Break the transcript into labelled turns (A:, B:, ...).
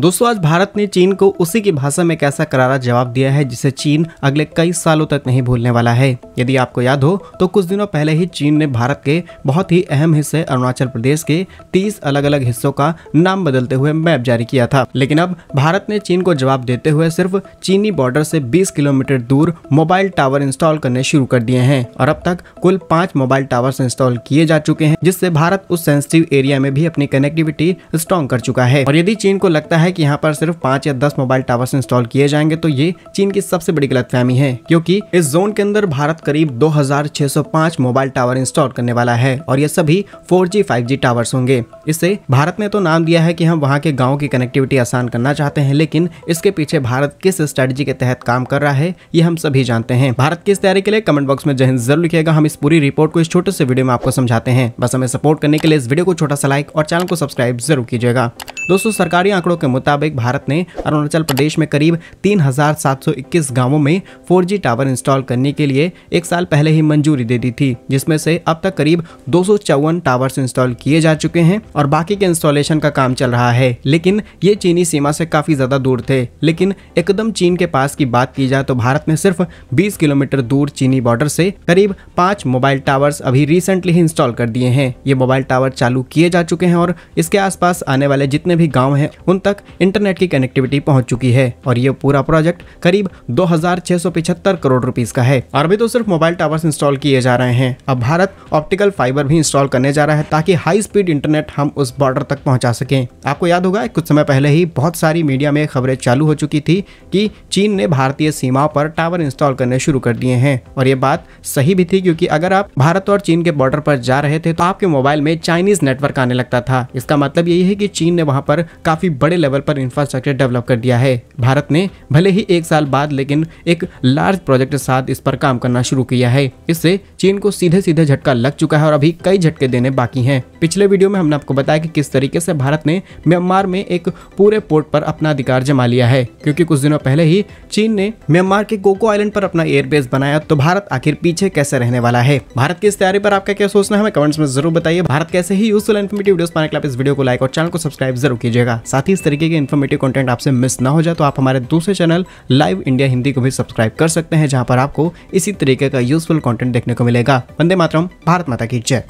A: दोस्तों आज भारत ने चीन को उसी की भाषा में कैसा करारा जवाब दिया है जिसे चीन अगले कई सालों तक नहीं भूलने वाला है यदि आपको याद हो तो कुछ दिनों पहले ही चीन ने भारत के बहुत ही अहम हिस्से अरुणाचल प्रदेश के 30 अलग अलग हिस्सों का नाम बदलते हुए मैप जारी किया था लेकिन अब भारत ने चीन को जवाब देते हुए सिर्फ चीनी बॉर्डर से बीस किलोमीटर दूर मोबाइल टावर इंस्टॉल करने शुरू कर दिए हैं और अब तक कुल पाँच मोबाइल टावर इंस्टॉल किए जा चुके हैं जिससे भारत उस सेंसिटिव एरिया में भी अपनी कनेक्टिविटी स्ट्रॉन्ग कर चुका है और यदि चीन को लगता है है कि यहाँ पर सिर्फ पांच या दस मोबाइल टावर इंस्टॉल किए जाएंगे तो ये चीन की सबसे बड़ी गलतफहमी है क्योंकि इस जोन के अंदर भारत करीब 2605 मोबाइल टावर इंस्टॉल करने वाला है और ये सभी 4G 5G टावर्स होंगे इससे भारत ने तो नाम दिया है कि हम वहाँ के गाँव की कनेक्टिविटी आसान करना चाहते हैं लेकिन इसके पीछे भारत किस स्ट्रेटेजी के तहत काम कर रहा है ये हम सभी जानते हैं भारत की इस तैयारी के लिए कमेंट बॉक्स में जहन जरूर लिखेगा हम इस पूरी रिपोर्ट को इस छोटे से वीडियो में आपको समझाते हैं बस हमें सपोर्ट करने के लिए इस वीडियो को छोटा सा लाइक और चैनल को सब्सक्राइब जरूर कीजिएगा दोस्तों सरकारी आंकड़ों के मुताबिक भारत ने अरुणाचल प्रदेश में करीब 3,721 गांवों में 4G टावर इंस्टॉल करने के लिए एक साल पहले ही मंजूरी दे दी थी जिसमें से अब तक करीब दो टावर्स इंस्टॉल किए जा चुके हैं और बाकी के इंस्टॉलेशन का काम चल रहा है लेकिन ये चीनी सीमा से काफ़ी ज़्यादा दूर थे लेकिन एकदम चीन के पास की बात की जाए तो भारत में सिर्फ बीस किलोमीटर दूर चीनी बॉर्डर से करीब पाँच मोबाइल टावर्स अभी रिसेंटली ही इंस्टॉल कर दिए हैं ये मोबाइल टावर चालू किए जा चुके हैं और इसके आसपास आने वाले जितने भी गाँव हैं उन तक इंटरनेट की कनेक्टिविटी पहुंच चुकी है और ये पूरा प्रोजेक्ट करीब दो करोड़ रुपीज का है और अभी तो सिर्फ मोबाइल टावर इंस्टॉल किए जा रहे हैं अब भारत ऑप्टिकल फाइबर भी इंस्टॉल करने जा रहा है ताकि हाई स्पीड इंटरनेट हम उस बॉर्डर तक पहुंचा सकें आपको याद होगा कुछ समय पहले ही बहुत सारी मीडिया में खबरें चालू हो चुकी थी कि चीन ने भारतीय सीमाओं पर टावर इंस्टॉल करने शुरू कर दिए हैं और ये बात सही भी थी क्योंकि अगर आप भारत और चीन के बॉर्डर पर जा रहे थे तो आपके मोबाइल में चाइनीज नेटवर्क आने लगता था इसका मतलब यही है कि चीन ने वहाँ पर काफी बड़े लेवल लेवल पर इंफ्रास्ट्रक्चर डेवलप कर दिया है भारत ने भले ही एक साल बाद लेकिन एक लार्ज प्रोजेक्ट के साथ इस पर काम करना शुरू किया है इससे चीन को सीधे सीधे झटका लग चुका है और अभी कई झटके देने बाकी हैं पिछले वीडियो में हमने आपको बताया कि किस तरीके से भारत ने म्यांमार में एक पूरे पोर्ट पर अपना अधिकार जमा लिया है क्योंकि कुछ दिनों पहले ही चीन ने म्यांमार के कोको आइलैंड पर अपना एयरबेस बनाया तो भारत आखिर पीछे कैसे रहने वाला है भारत की इस तैयारी पर आपका क्या सोचना है हमें कमेंट्स में जरूर बताइए भारत कैसे ही यूजफुल इन्फॉर्मेटिव पाने के लिए इस वीडियो को लाइक और चैनल को सब्सक्राइब जरूर कीजिएगा साथ ही इस तरीके के इन्फॉर्मेटिव कंटेंट आपसे मिस ना हो जाए तो आप हमारे दूसरे चैनल लाइव इंडिया हिंदी को भी सब्सक्राइब कर सकते हैं जहाँ पर आपको इसी तरीके का यूजफुल कॉन्टेंट देखने को मिलेगा वंदे मातरम भारत माता की जय